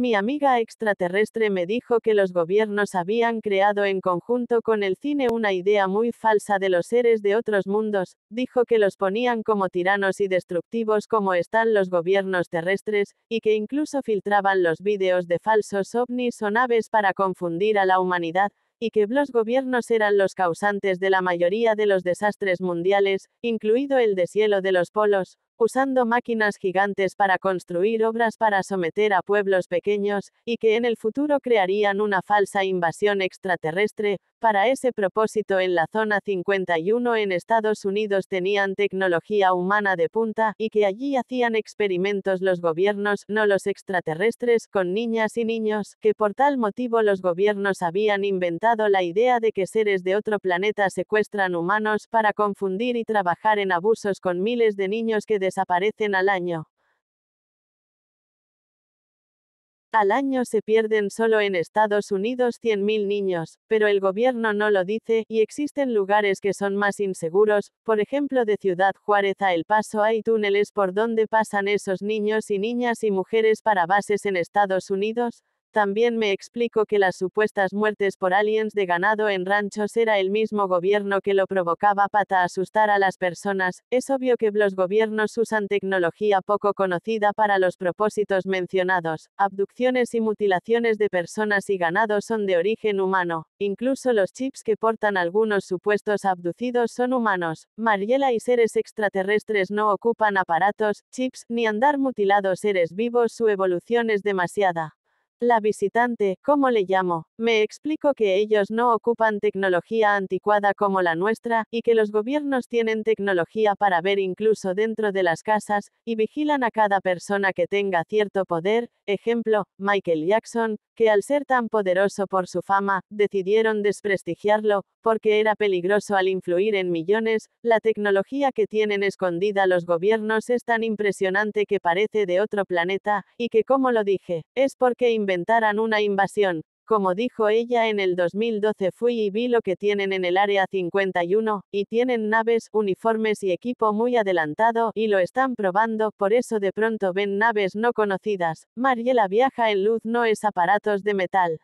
Mi amiga extraterrestre me dijo que los gobiernos habían creado en conjunto con el cine una idea muy falsa de los seres de otros mundos, dijo que los ponían como tiranos y destructivos como están los gobiernos terrestres, y que incluso filtraban los vídeos de falsos ovnis o naves para confundir a la humanidad, y que los gobiernos eran los causantes de la mayoría de los desastres mundiales, incluido el deshielo de los polos, usando máquinas gigantes para construir obras para someter a pueblos pequeños, y que en el futuro crearían una falsa invasión extraterrestre, para ese propósito en la Zona 51 en Estados Unidos tenían tecnología humana de punta, y que allí hacían experimentos los gobiernos, no los extraterrestres, con niñas y niños, que por tal motivo los gobiernos habían inventado la idea de que seres de otro planeta secuestran humanos para confundir y trabajar en abusos con miles de niños que de desaparecen al año. Al año se pierden solo en Estados Unidos 100.000 niños, pero el gobierno no lo dice, y existen lugares que son más inseguros, por ejemplo de Ciudad Juárez a El Paso hay túneles por donde pasan esos niños y niñas y mujeres para bases en Estados Unidos, también me explico que las supuestas muertes por aliens de ganado en ranchos era el mismo gobierno que lo provocaba para asustar a las personas. Es obvio que los gobiernos usan tecnología poco conocida para los propósitos mencionados. Abducciones y mutilaciones de personas y ganado son de origen humano. Incluso los chips que portan algunos supuestos abducidos son humanos. Mariela y seres extraterrestres no ocupan aparatos, chips, ni andar mutilados seres vivos. Su evolución es demasiada. La visitante, ¿cómo le llamo, me explico que ellos no ocupan tecnología anticuada como la nuestra, y que los gobiernos tienen tecnología para ver incluso dentro de las casas, y vigilan a cada persona que tenga cierto poder, ejemplo, Michael Jackson, que al ser tan poderoso por su fama, decidieron desprestigiarlo, porque era peligroso al influir en millones, la tecnología que tienen escondida los gobiernos es tan impresionante que parece de otro planeta, y que como lo dije, es porque inventaran una invasión, como dijo ella en el 2012 fui y vi lo que tienen en el Área 51, y tienen naves, uniformes y equipo muy adelantado, y lo están probando, por eso de pronto ven naves no conocidas. Mariela viaja en luz no es aparatos de metal.